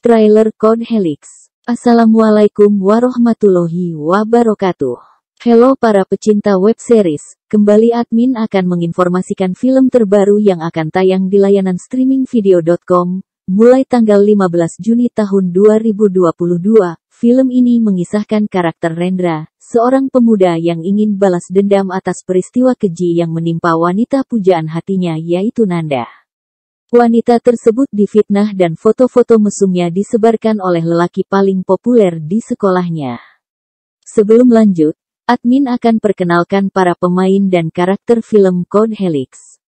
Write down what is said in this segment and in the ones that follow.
Trailer Code Helix Assalamualaikum warahmatullahi wabarakatuh Hello para pecinta web series, kembali admin akan menginformasikan film terbaru yang akan tayang di layanan streaming video.com, mulai tanggal 15 Juni tahun 2022. Film ini mengisahkan karakter Rendra, seorang pemuda yang ingin balas dendam atas peristiwa keji yang menimpa wanita pujaan hatinya yaitu Nanda. Wanita tersebut difitnah dan foto-foto mesumnya disebarkan oleh lelaki paling populer di sekolahnya. Sebelum lanjut, admin akan perkenalkan para pemain dan karakter film Code Helix.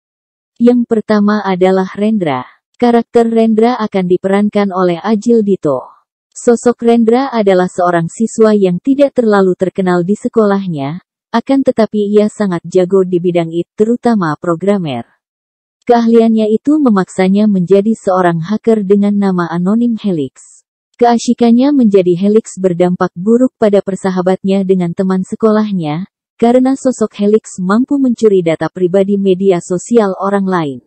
Yang pertama adalah Rendra. Karakter Rendra akan diperankan oleh Ajil Dito. Sosok Rendra adalah seorang siswa yang tidak terlalu terkenal di sekolahnya, akan tetapi ia sangat jago di bidang IT terutama programmer. Keahliannya itu memaksanya menjadi seorang hacker dengan nama anonim Helix. Keasikannya menjadi Helix berdampak buruk pada persahabatnya dengan teman sekolahnya, karena sosok Helix mampu mencuri data pribadi media sosial orang lain.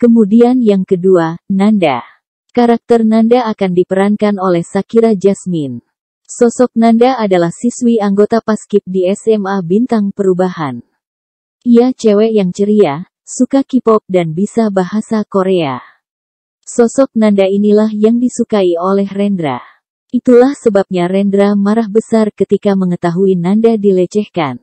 Kemudian yang kedua, Nanda. Karakter Nanda akan diperankan oleh Sakira Jasmine. Sosok Nanda adalah siswi anggota Paskib di SMA Bintang Perubahan. Ia cewek yang ceria, suka K-pop dan bisa bahasa Korea. Sosok Nanda inilah yang disukai oleh Rendra. Itulah sebabnya Rendra marah besar ketika mengetahui Nanda dilecehkan.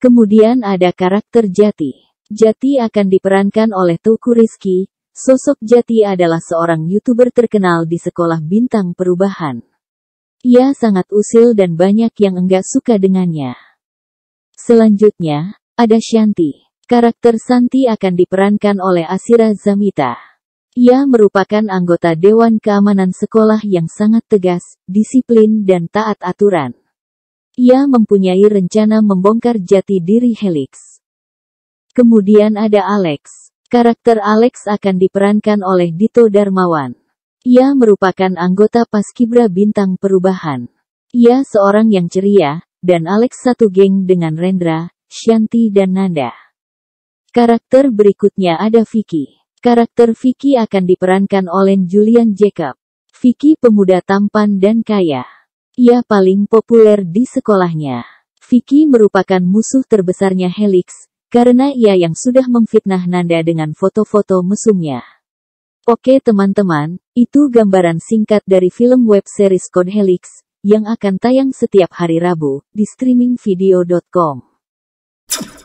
Kemudian ada karakter Jati. Jati akan diperankan oleh Tuku Rizky. Sosok Jati adalah seorang YouTuber terkenal di sekolah bintang perubahan. Ia sangat usil dan banyak yang enggak suka dengannya. Selanjutnya, ada Shanti. Karakter Shanti akan diperankan oleh Asira Zamita. Ia merupakan anggota Dewan Keamanan Sekolah yang sangat tegas, disiplin dan taat aturan. Ia mempunyai rencana membongkar jati diri Helix. Kemudian ada Alex. Karakter Alex akan diperankan oleh Dito Darmawan. Ia merupakan anggota Paskibra Bintang Perubahan. Ia seorang yang ceria, dan Alex satu geng dengan Rendra, Shanti dan Nanda. Karakter berikutnya ada Vicky. Karakter Vicky akan diperankan oleh Julian Jacob. Vicky pemuda tampan dan kaya. Ia paling populer di sekolahnya. Vicky merupakan musuh terbesarnya Helix, karena ia yang sudah memfitnah Nanda dengan foto-foto mesumnya. Oke teman-teman, itu gambaran singkat dari film web series Code Helix yang akan tayang setiap hari Rabu di streamingvideo.com.